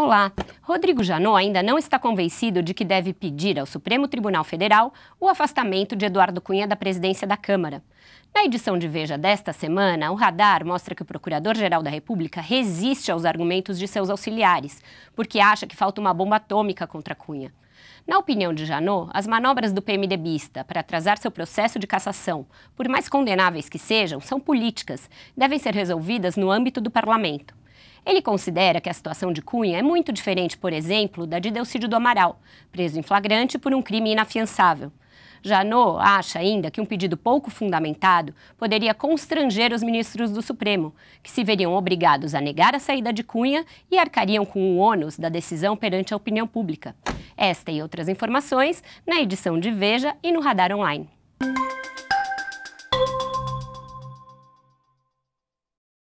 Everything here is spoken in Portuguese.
Olá! Rodrigo Janot ainda não está convencido de que deve pedir ao Supremo Tribunal Federal o afastamento de Eduardo Cunha da presidência da Câmara. Na edição de Veja desta semana, o radar mostra que o Procurador-Geral da República resiste aos argumentos de seus auxiliares, porque acha que falta uma bomba atômica contra Cunha. Na opinião de Janot, as manobras do PMDBista para atrasar seu processo de cassação, por mais condenáveis que sejam, são políticas, devem ser resolvidas no âmbito do parlamento. Ele considera que a situação de Cunha é muito diferente, por exemplo, da de Delcídio do Amaral, preso em flagrante por um crime inafiançável. Janot acha ainda que um pedido pouco fundamentado poderia constranger os ministros do Supremo, que se veriam obrigados a negar a saída de Cunha e arcariam com o ônus da decisão perante a opinião pública. Esta e outras informações na edição de Veja e no Radar Online.